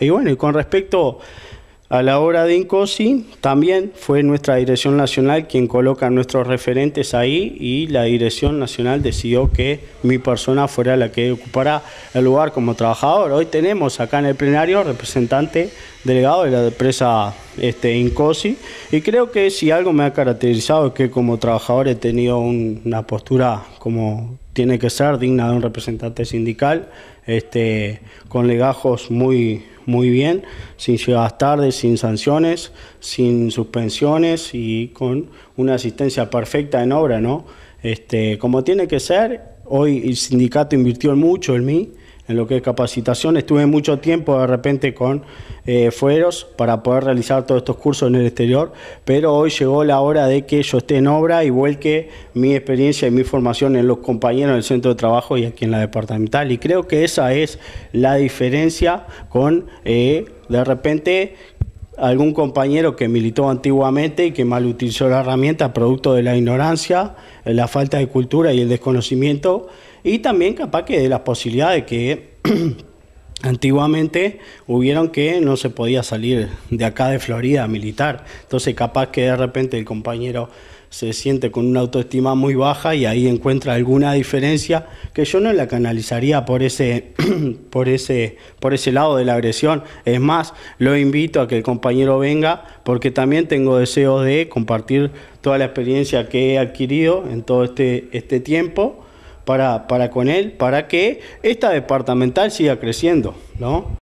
Y bueno, y con respecto a la obra de Incosi, también fue nuestra dirección nacional quien coloca nuestros referentes ahí y la dirección nacional decidió que mi persona fuera la que ocupara el lugar como trabajador. Hoy tenemos acá en el plenario representante delegado de la empresa este, Incosi y creo que si algo me ha caracterizado es que como trabajador he tenido una postura como tiene que ser digna de un representante sindical, este, con legajos muy muy bien, sin ciudades tardes, sin sanciones, sin suspensiones y con una asistencia perfecta en obra, ¿no? Este, como tiene que ser, hoy el sindicato invirtió mucho en mí, en lo que es capacitación. Estuve mucho tiempo de repente con eh, fueros para poder realizar todos estos cursos en el exterior, pero hoy llegó la hora de que yo esté en obra y vuelque mi experiencia y mi formación en los compañeros del centro de trabajo y aquí en la departamental. Y creo que esa es la diferencia con eh, de repente algún compañero que militó antiguamente y que mal utilizó la herramienta producto de la ignorancia, eh, la falta de cultura y el desconocimiento, y también capaz que de las posibilidades que Antiguamente hubieron que no se podía salir de acá de Florida militar. Entonces capaz que de repente el compañero se siente con una autoestima muy baja y ahí encuentra alguna diferencia que yo no la canalizaría por ese, por ese, por ese lado de la agresión. Es más, lo invito a que el compañero venga porque también tengo deseos de compartir toda la experiencia que he adquirido en todo este, este tiempo para, con él, para que esta departamental siga creciendo, ¿no?